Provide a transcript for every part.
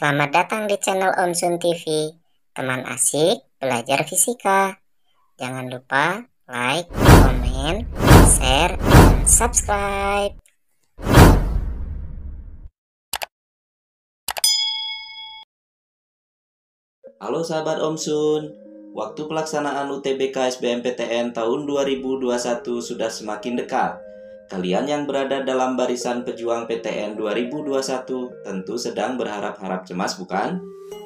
Selamat datang di channel Om Sun TV, teman asik belajar fisika. Jangan lupa like, komen, share, dan subscribe. Halo sahabat Om Sun, waktu pelaksanaan UTBK SBMPTN tahun 2021 sudah semakin dekat. Kalian yang berada dalam barisan pejuang PTN 2021 tentu sedang berharap-harap cemas bukan?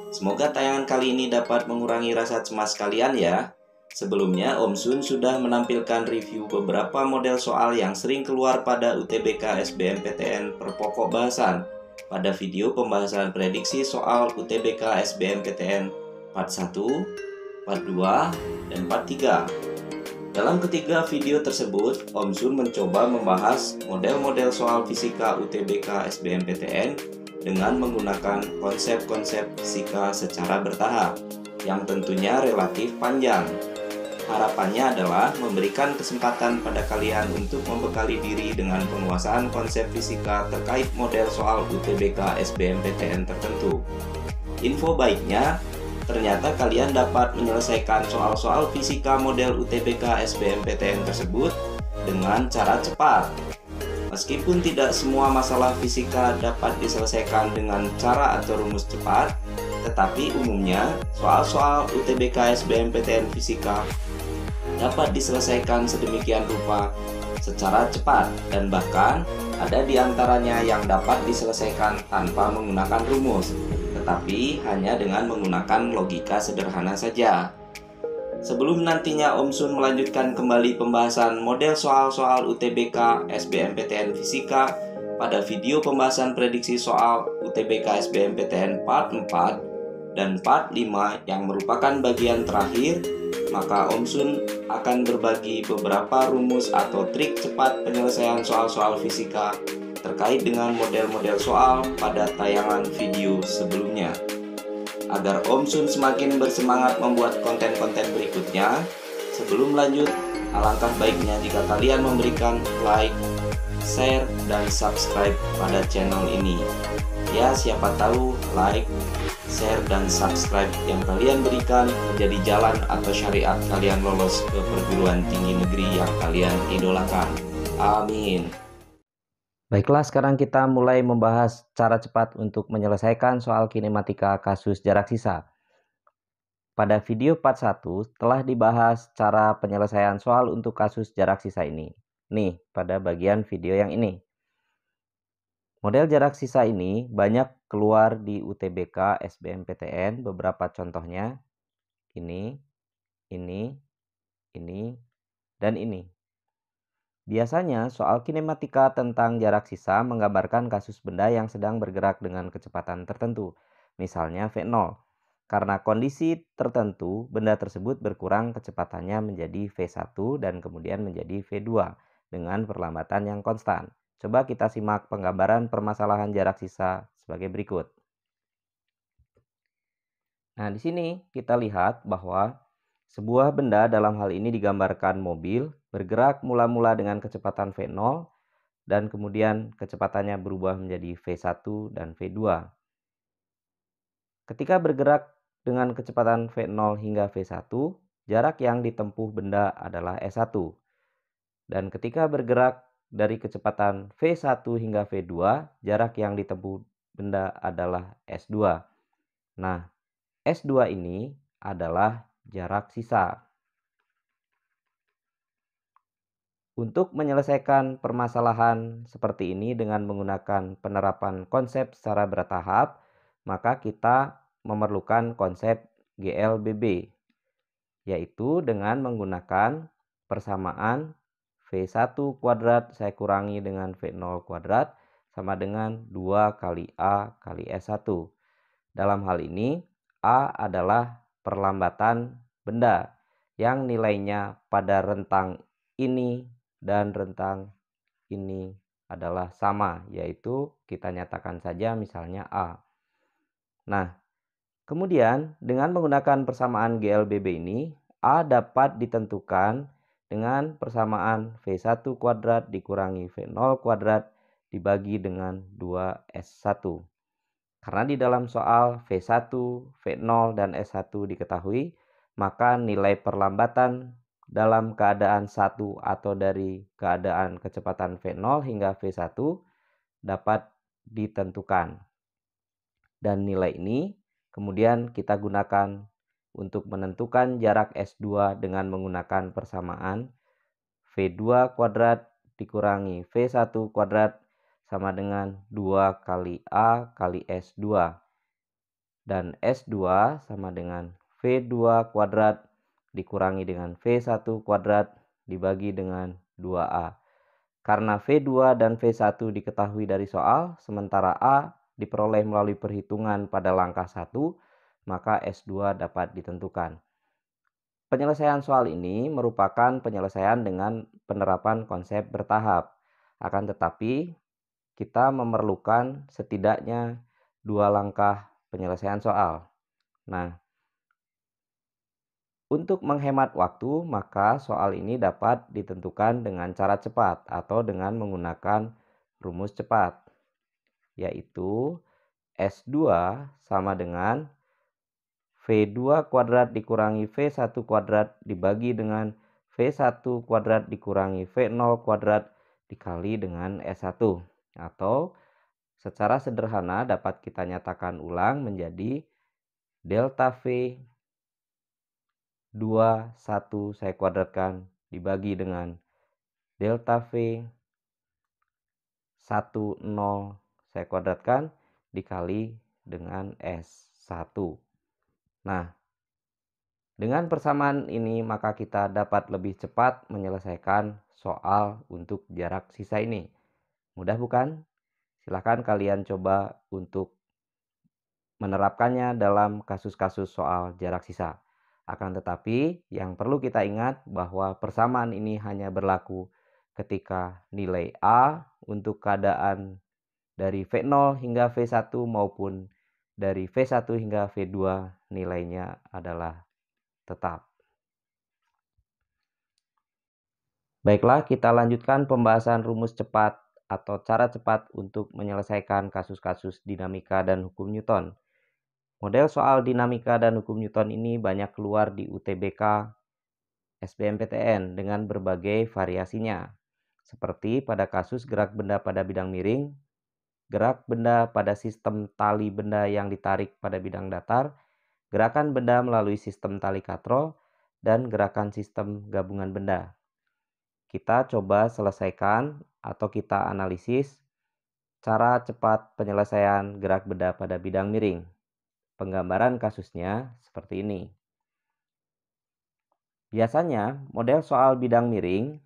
Semoga tayangan kali ini dapat mengurangi rasa cemas kalian ya. Sebelumnya, Om Sun sudah menampilkan review beberapa model soal yang sering keluar pada UTBK SBMPTN pokok bahasan pada video pembahasan prediksi soal UTBK SBMPTN part 1, part 2, dan part 3. Dalam ketiga video tersebut, Om Zun mencoba membahas model-model soal fisika UTBK SBMPTN dengan menggunakan konsep-konsep fisika secara bertahap, yang tentunya relatif panjang. Harapannya adalah memberikan kesempatan pada kalian untuk membekali diri dengan penguasaan konsep fisika terkait model soal UTBK SBMPTN tertentu. Info baiknya, ternyata kalian dapat menyelesaikan soal-soal fisika model UTBK SBMPTN tersebut dengan cara cepat. Meskipun tidak semua masalah fisika dapat diselesaikan dengan cara atau rumus cepat, tetapi umumnya soal-soal UTBK SBMPTN fisika dapat diselesaikan sedemikian rupa secara cepat dan bahkan ada di antaranya yang dapat diselesaikan tanpa menggunakan rumus tetapi hanya dengan menggunakan logika sederhana saja. Sebelum nantinya Om Sun melanjutkan kembali pembahasan model soal-soal UTBK SBMPTN Fisika pada video pembahasan prediksi soal UTBK SBMPTN Part 4 dan Part 5 yang merupakan bagian terakhir, maka Om Sun akan berbagi beberapa rumus atau trik cepat penyelesaian soal-soal fisika terkait dengan model-model soal pada tayangan video sebelumnya. Agar Om Sun semakin bersemangat membuat konten-konten berikutnya, sebelum lanjut, alangkah baiknya jika kalian memberikan like, share, dan subscribe pada channel ini. Ya, siapa tahu like, share, dan subscribe yang kalian berikan menjadi jalan atau syariat kalian lolos ke perguruan tinggi negeri yang kalian idolakan. Amin. Baiklah, sekarang kita mulai membahas cara cepat untuk menyelesaikan soal kinematika kasus jarak sisa. Pada video part 1 telah dibahas cara penyelesaian soal untuk kasus jarak sisa ini. Nih, pada bagian video yang ini. Model jarak sisa ini banyak keluar di UTBK SBMPTN, beberapa contohnya. Ini, ini, ini, dan ini. Biasanya, soal kinematika tentang jarak sisa menggambarkan kasus benda yang sedang bergerak dengan kecepatan tertentu, misalnya V0. Karena kondisi tertentu, benda tersebut berkurang kecepatannya menjadi V1 dan kemudian menjadi V2 dengan perlambatan yang konstan. Coba kita simak penggambaran permasalahan jarak sisa sebagai berikut. Nah, di sini kita lihat bahwa sebuah benda dalam hal ini digambarkan mobil bergerak mula-mula dengan kecepatan V0 dan kemudian kecepatannya berubah menjadi V1 dan V2. Ketika bergerak dengan kecepatan V0 hingga V1, jarak yang ditempuh benda adalah S1. Dan ketika bergerak dari kecepatan V1 hingga V2, jarak yang ditempuh benda adalah S2. Nah, S2 ini adalah jarak sisa. Untuk menyelesaikan permasalahan seperti ini dengan menggunakan penerapan konsep secara bertahap, maka kita memerlukan konsep GLBB, yaitu dengan menggunakan persamaan V1 kuadrat saya kurangi dengan V0 kuadrat sama dengan 2 kali A kali S1. Dalam hal ini, A adalah perlambatan benda yang nilainya pada rentang ini dan rentang ini adalah sama, yaitu kita nyatakan saja misalnya A. Nah, kemudian dengan menggunakan persamaan GLBB ini, A dapat ditentukan dengan persamaan V1 kuadrat dikurangi V0 kuadrat dibagi dengan 2S1. Karena di dalam soal V1, V0, dan S1 diketahui, maka nilai perlambatan dalam keadaan 1 atau dari keadaan kecepatan V0 hingga V1 dapat ditentukan. Dan nilai ini kemudian kita gunakan untuk menentukan jarak S2 dengan menggunakan persamaan V2 kuadrat dikurangi V1 kuadrat sama dengan 2 kali A kali S2. Dan S2 sama dengan V2 kuadrat dikurangi dengan V1 kuadrat dibagi dengan 2A. Karena V2 dan V1 diketahui dari soal, sementara A diperoleh melalui perhitungan pada langkah 1, maka S2 dapat ditentukan. Penyelesaian soal ini merupakan penyelesaian dengan penerapan konsep bertahap. Akan tetapi, kita memerlukan setidaknya dua langkah penyelesaian soal. Nah, untuk menghemat waktu, maka soal ini dapat ditentukan dengan cara cepat atau dengan menggunakan rumus cepat, yaitu S2 sama dengan V2 kuadrat dikurangi V1 kuadrat dibagi dengan V1 kuadrat dikurangi V0 kuadrat dikali dengan S1. Atau secara sederhana dapat kita nyatakan ulang menjadi delta V 2, 1 saya kuadratkan dibagi dengan delta V 1, 0 saya kuadratkan dikali dengan S1. Nah, dengan persamaan ini maka kita dapat lebih cepat menyelesaikan soal untuk jarak sisa ini. Mudah bukan? Silahkan kalian coba untuk menerapkannya dalam kasus-kasus soal jarak sisa. Akan tetapi, yang perlu kita ingat bahwa persamaan ini hanya berlaku ketika nilai A untuk keadaan dari V0 hingga V1 maupun dari V1 hingga V2 nilainya adalah tetap. Baiklah, kita lanjutkan pembahasan rumus cepat atau cara cepat untuk menyelesaikan kasus-kasus dinamika dan hukum Newton. Model soal dinamika dan hukum Newton ini banyak keluar di UTBK SBMPTN dengan berbagai variasinya, seperti pada kasus gerak benda pada bidang miring, gerak benda pada sistem tali benda yang ditarik pada bidang datar, gerakan benda melalui sistem tali katrol, dan gerakan sistem gabungan benda. Kita coba selesaikan atau kita analisis cara cepat penyelesaian gerak beda pada bidang miring. Penggambaran kasusnya seperti ini. Biasanya, model soal bidang miring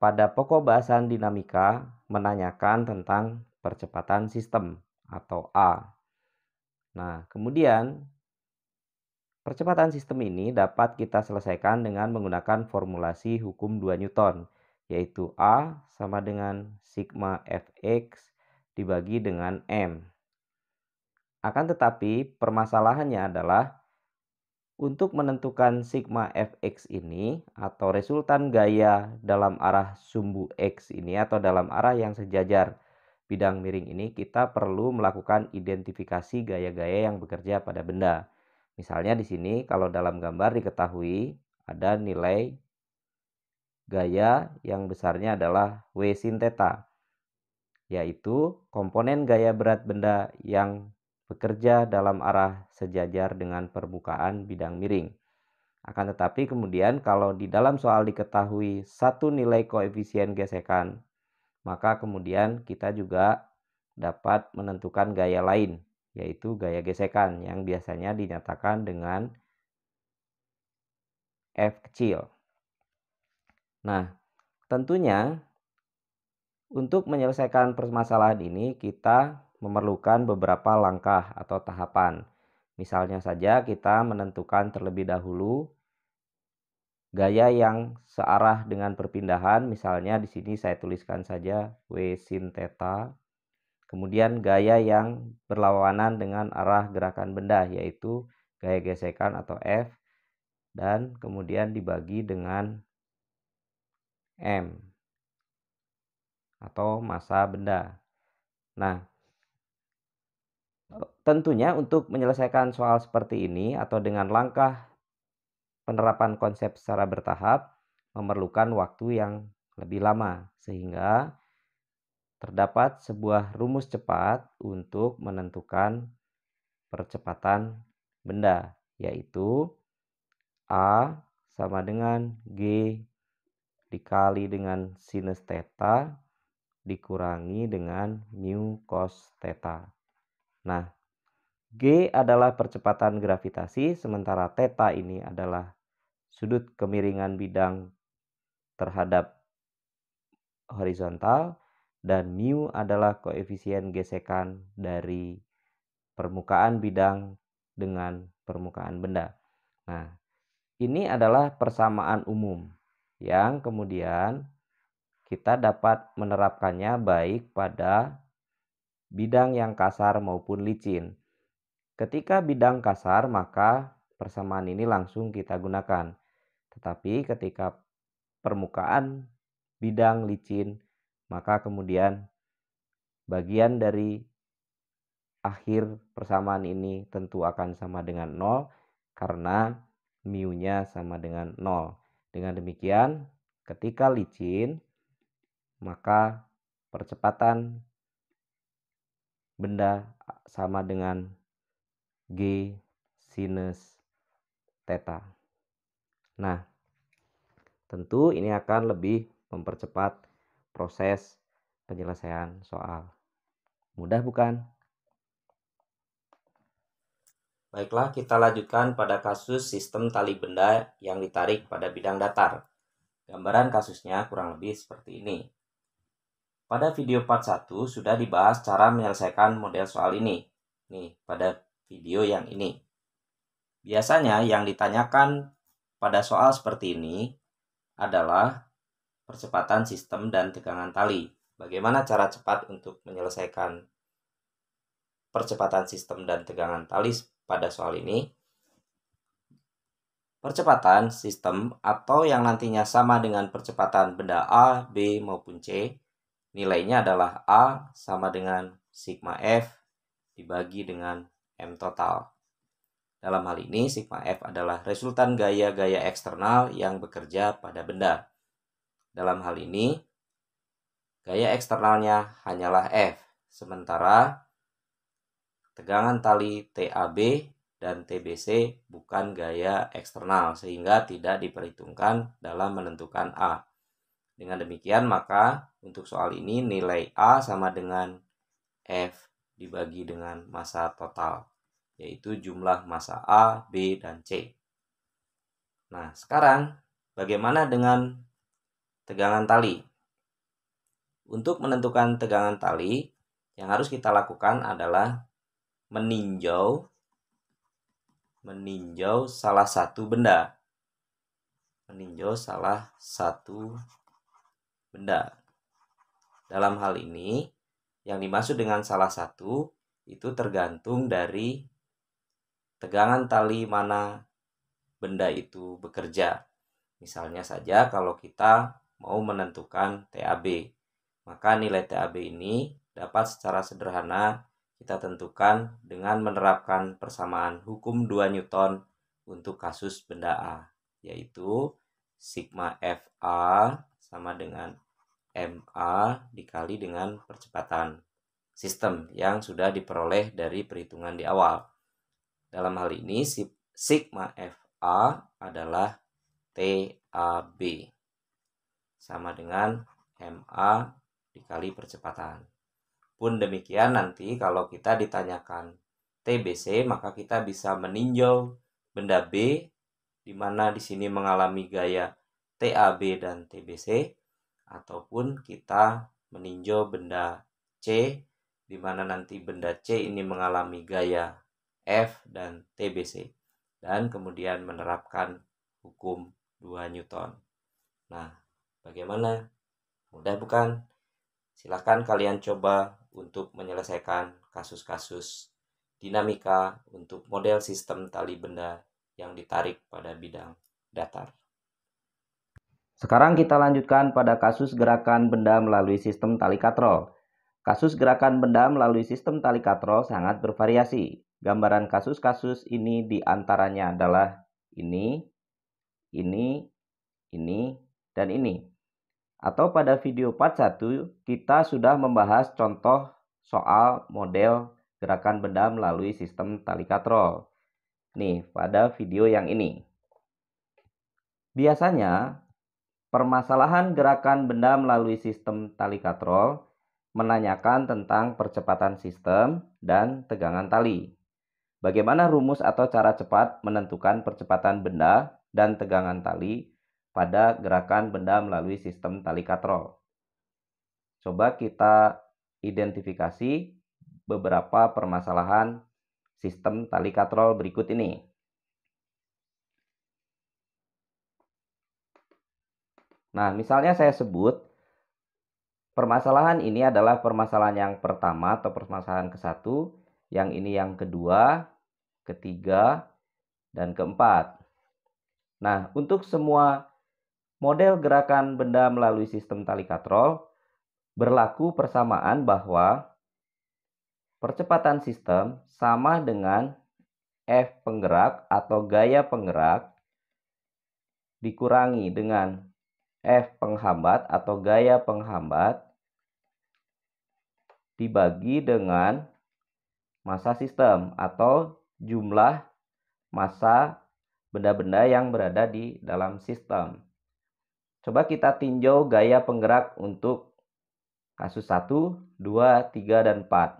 pada pokok bahasan dinamika menanyakan tentang percepatan sistem atau A. Nah, kemudian percepatan sistem ini dapat kita selesaikan dengan menggunakan formulasi hukum 2 Newton yaitu A sama dengan sigma fx dibagi dengan m. Akan tetapi permasalahannya adalah untuk menentukan sigma fx ini atau resultan gaya dalam arah sumbu x ini atau dalam arah yang sejajar bidang miring ini kita perlu melakukan identifikasi gaya-gaya yang bekerja pada benda. Misalnya di sini kalau dalam gambar diketahui ada nilai gaya yang besarnya adalah W sin theta, yaitu komponen gaya berat benda yang bekerja dalam arah sejajar dengan permukaan bidang miring. Akan tetapi kemudian kalau di dalam soal diketahui satu nilai koefisien gesekan, maka kemudian kita juga dapat menentukan gaya lain, yaitu gaya gesekan yang biasanya dinyatakan dengan F kecil. Nah, tentunya untuk menyelesaikan permasalahan ini kita memerlukan beberapa langkah atau tahapan. Misalnya saja kita menentukan terlebih dahulu gaya yang searah dengan perpindahan. Misalnya di sini saya tuliskan saja W sin theta. Kemudian gaya yang berlawanan dengan arah gerakan benda yaitu gaya gesekan atau F dan kemudian dibagi dengan M atau massa benda. Nah, tentunya untuk menyelesaikan soal seperti ini atau dengan langkah penerapan konsep secara bertahap memerlukan waktu yang lebih lama sehingga terdapat sebuah rumus cepat untuk menentukan percepatan benda yaitu A sama dengan G dikali dengan sinus theta dikurangi dengan mu cos theta. Nah, G adalah percepatan gravitasi sementara theta ini adalah sudut kemiringan bidang terhadap horizontal dan mu adalah koefisien gesekan dari permukaan bidang dengan permukaan benda. Nah, ini adalah persamaan umum yang kemudian kita dapat menerapkannya baik pada bidang yang kasar maupun licin. Ketika bidang kasar, maka persamaan ini langsung kita gunakan. Tetapi ketika permukaan bidang licin, maka kemudian bagian dari akhir persamaan ini tentu akan sama dengan 0 karena mu-nya sama dengan 0. Dengan demikian, ketika licin, maka percepatan benda sama dengan G sinus theta. Nah, tentu ini akan lebih mempercepat proses penyelesaian soal. Mudah bukan? Baiklah, kita lanjutkan pada kasus sistem tali benda yang ditarik pada bidang datar. Gambaran kasusnya kurang lebih seperti ini. Pada video part 1 sudah dibahas cara menyelesaikan model soal ini. Nih, pada video yang ini. Biasanya yang ditanyakan pada soal seperti ini adalah percepatan sistem dan tegangan tali. Bagaimana cara cepat untuk menyelesaikan percepatan sistem dan tegangan tali pada soal ini. Percepatan sistem atau yang nantinya sama dengan percepatan benda A, B, maupun C, nilainya adalah A sama dengan sigma F dibagi dengan M total. Dalam hal ini, sigma F adalah resultan gaya-gaya eksternal yang bekerja pada benda. Dalam hal ini, gaya eksternalnya hanyalah F, sementara Tegangan tali TAB dan TBC bukan gaya eksternal sehingga tidak diperhitungkan dalam menentukan A. Dengan demikian maka untuk soal ini nilai A sama dengan F dibagi dengan masa total yaitu jumlah masa A, B, dan C. Nah, sekarang bagaimana dengan tegangan tali? Untuk menentukan tegangan tali, yang harus kita lakukan adalah meninjau meninjau salah satu benda meninjau salah satu benda dalam hal ini yang dimaksud dengan salah satu itu tergantung dari tegangan tali mana benda itu bekerja misalnya saja kalau kita mau menentukan TAB maka nilai TAB ini dapat secara sederhana kita tentukan dengan menerapkan persamaan hukum 2 Newton untuk kasus benda A, yaitu sigma FA sama dengan MA dikali dengan percepatan sistem yang sudah diperoleh dari perhitungan di awal. Dalam hal ini, sigma FA adalah TAB sama dengan MA dikali percepatan. Pun demikian nanti kalau kita ditanyakan TBC maka kita bisa meninjau benda B di mana di sini mengalami gaya TAB dan TBC ataupun kita meninjau benda C di mana nanti benda C ini mengalami gaya F dan TBC dan kemudian menerapkan hukum 2 Newton. Nah, bagaimana? Mudah bukan? Silahkan kalian coba untuk menyelesaikan kasus-kasus dinamika untuk model sistem tali benda yang ditarik pada bidang datar. Sekarang kita lanjutkan pada kasus gerakan benda melalui sistem tali katrol. Kasus gerakan benda melalui sistem tali katrol sangat bervariasi. Gambaran kasus-kasus ini diantaranya adalah ini, ini, ini, dan ini atau pada video part 1 kita sudah membahas contoh soal model gerakan benda melalui sistem tali katrol. Nih, pada video yang ini. Biasanya, permasalahan gerakan benda melalui sistem tali katrol menanyakan tentang percepatan sistem dan tegangan tali. Bagaimana rumus atau cara cepat menentukan percepatan benda dan tegangan tali pada gerakan benda melalui sistem tali katrol. Coba kita identifikasi beberapa permasalahan sistem tali katrol berikut ini. Nah, misalnya saya sebut permasalahan ini adalah permasalahan yang pertama atau permasalahan ke-1, yang ini yang kedua, ketiga, dan keempat. Nah, untuk semua model gerakan benda melalui sistem tali katrol berlaku persamaan bahwa percepatan sistem sama dengan F penggerak atau gaya penggerak dikurangi dengan F penghambat atau gaya penghambat dibagi dengan massa sistem atau jumlah massa benda-benda yang berada di dalam sistem. Coba kita tinjau gaya penggerak untuk kasus 1, 2, 3, dan 4.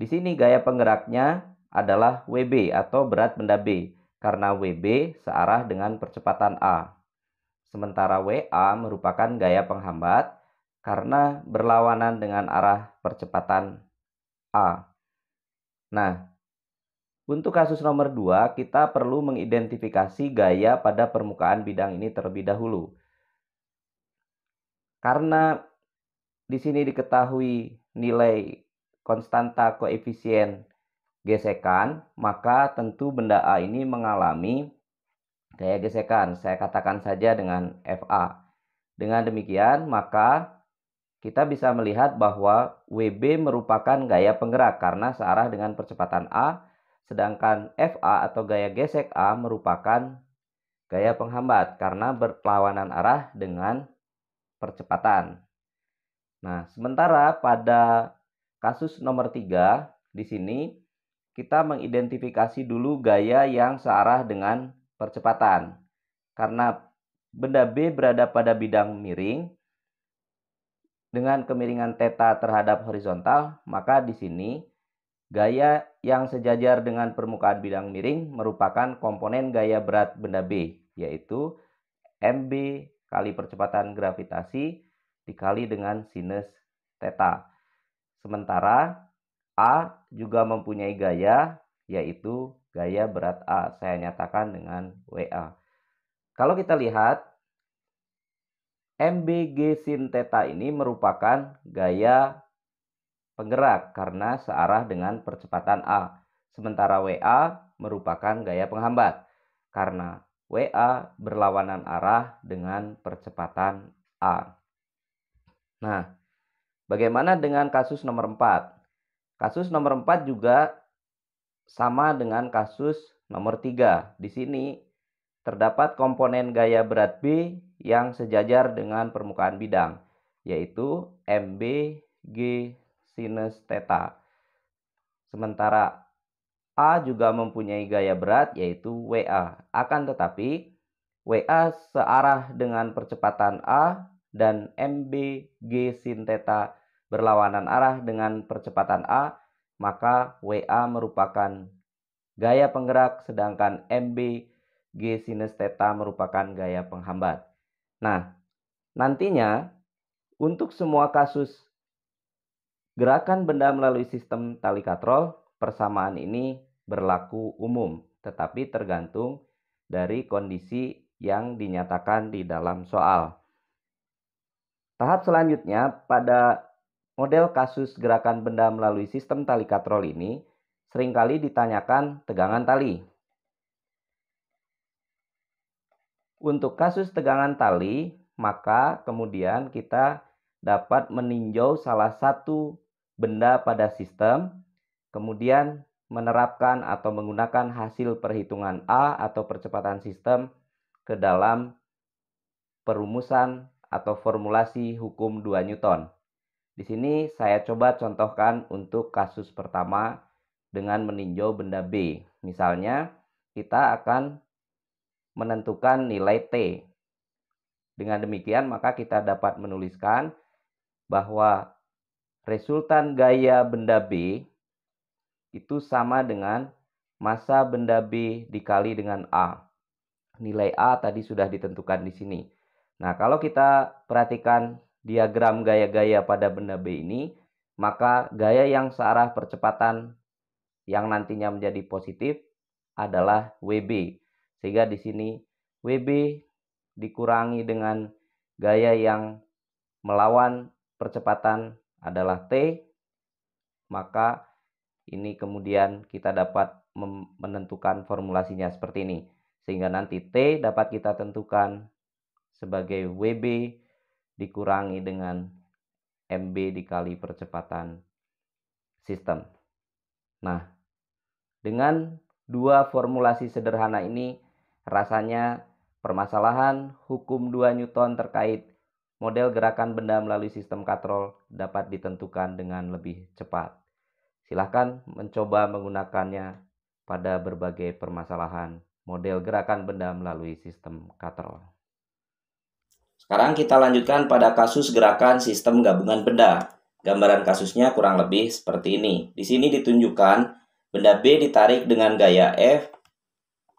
Di sini gaya penggeraknya adalah WB atau berat benda B karena WB searah dengan percepatan A. Sementara WA merupakan gaya penghambat karena berlawanan dengan arah percepatan A. Nah, untuk kasus nomor 2, kita perlu mengidentifikasi gaya pada permukaan bidang ini terlebih dahulu. Karena di sini diketahui nilai konstanta koefisien gesekan, maka tentu benda A ini mengalami gaya gesekan. Saya katakan saja dengan FA. Dengan demikian, maka kita bisa melihat bahwa WB merupakan gaya penggerak karena searah dengan percepatan A, Sedangkan FA atau gaya gesek A merupakan gaya penghambat karena berlawanan arah dengan percepatan. Nah, sementara pada kasus nomor 3 di sini kita mengidentifikasi dulu gaya yang searah dengan percepatan. Karena benda B berada pada bidang miring dengan kemiringan teta terhadap horizontal, maka di sini gaya yang sejajar dengan permukaan bidang miring merupakan komponen gaya berat benda B, yaitu mb kali percepatan gravitasi dikali dengan sinus theta. Sementara A juga mempunyai gaya, yaitu gaya berat A. Saya nyatakan dengan WA. Kalau kita lihat, MBG sin theta ini merupakan gaya penggerak karena searah dengan percepatan A, sementara WA merupakan gaya penghambat karena WA berlawanan arah dengan percepatan A. Nah, bagaimana dengan kasus nomor 4? Kasus nomor 4 juga sama dengan kasus nomor 3. Di sini terdapat komponen gaya berat B yang sejajar dengan permukaan bidang, yaitu MB, G, sinus theta. Sementara A juga mempunyai gaya berat yaitu WA. Akan tetapi WA searah dengan percepatan A dan MBG sin theta berlawanan arah dengan percepatan A, maka WA merupakan gaya penggerak sedangkan MB G sinus theta merupakan gaya penghambat. Nah, nantinya untuk semua kasus Gerakan benda melalui sistem tali katrol, persamaan ini berlaku umum, tetapi tergantung dari kondisi yang dinyatakan di dalam soal. Tahap selanjutnya, pada model kasus gerakan benda melalui sistem tali katrol ini, seringkali ditanyakan tegangan tali. Untuk kasus tegangan tali, maka kemudian kita dapat meninjau salah satu benda pada sistem, kemudian menerapkan atau menggunakan hasil perhitungan A atau percepatan sistem ke dalam perumusan atau formulasi hukum 2 Newton. Di sini saya coba contohkan untuk kasus pertama dengan meninjau benda B. Misalnya, kita akan menentukan nilai T. Dengan demikian, maka kita dapat menuliskan bahwa resultan gaya benda B itu sama dengan masa benda B dikali dengan A. Nilai A tadi sudah ditentukan di sini. Nah, kalau kita perhatikan diagram gaya-gaya pada benda B ini, maka gaya yang searah percepatan yang nantinya menjadi positif adalah WB. Sehingga di sini WB dikurangi dengan gaya yang melawan percepatan adalah T, maka ini kemudian kita dapat menentukan formulasinya seperti ini. Sehingga nanti T dapat kita tentukan sebagai WB dikurangi dengan MB dikali percepatan sistem. Nah, dengan dua formulasi sederhana ini, rasanya permasalahan hukum 2 Newton terkait model gerakan benda melalui sistem katrol dapat ditentukan dengan lebih cepat. Silahkan mencoba menggunakannya pada berbagai permasalahan model gerakan benda melalui sistem katrol. Sekarang kita lanjutkan pada kasus gerakan sistem gabungan benda. Gambaran kasusnya kurang lebih seperti ini. Di sini ditunjukkan benda B ditarik dengan gaya F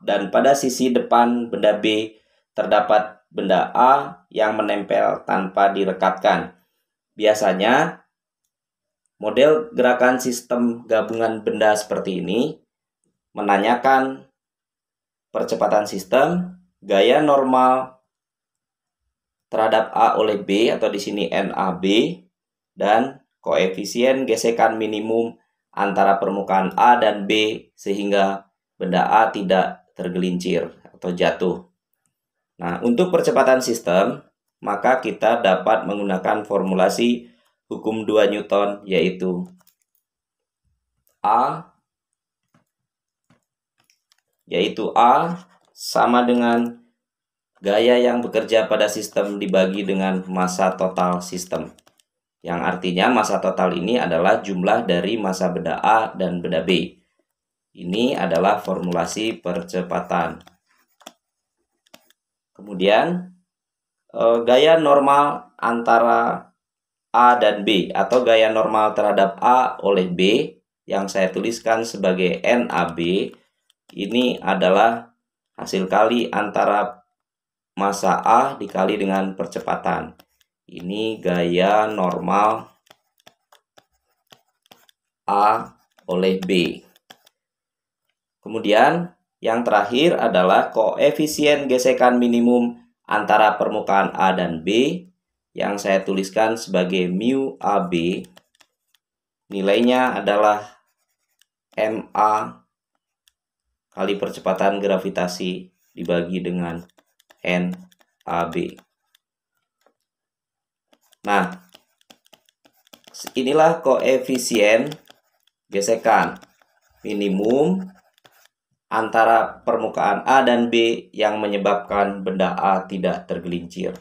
dan pada sisi depan benda B terdapat benda A yang menempel tanpa direkatkan. Biasanya, model gerakan sistem gabungan benda seperti ini menanyakan percepatan sistem, gaya normal terhadap A oleh B atau di sini NAB dan koefisien gesekan minimum antara permukaan A dan B sehingga benda A tidak tergelincir atau jatuh. Nah, untuk percepatan sistem, maka kita dapat menggunakan formulasi hukum 2 Newton yaitu A yaitu A sama dengan gaya yang bekerja pada sistem dibagi dengan masa total sistem. Yang artinya masa total ini adalah jumlah dari masa beda A dan beda B. Ini adalah formulasi percepatan. Kemudian eh, gaya normal antara A dan B atau gaya normal terhadap A oleh B yang saya tuliskan sebagai NAB ini adalah hasil kali antara massa A dikali dengan percepatan. Ini gaya normal A oleh B. Kemudian yang terakhir adalah koefisien gesekan minimum antara permukaan A dan B yang saya tuliskan sebagai mu AB. Nilainya adalah MA kali percepatan gravitasi dibagi dengan NAB. Nah, inilah koefisien gesekan minimum antara permukaan A dan B yang menyebabkan benda A tidak tergelincir.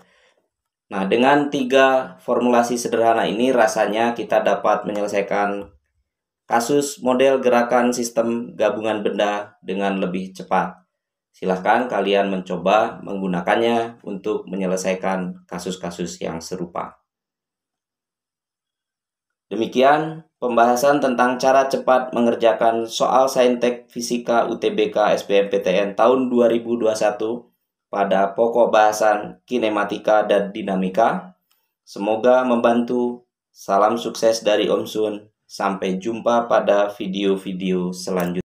Nah, dengan tiga formulasi sederhana ini rasanya kita dapat menyelesaikan kasus model gerakan sistem gabungan benda dengan lebih cepat. Silahkan kalian mencoba menggunakannya untuk menyelesaikan kasus-kasus yang serupa. Demikian pembahasan tentang cara cepat mengerjakan soal Saintek Fisika UTBK SBMPTN tahun 2021 pada pokok bahasan kinematika dan dinamika. Semoga membantu. Salam sukses dari Om Sun. Sampai jumpa pada video-video selanjutnya.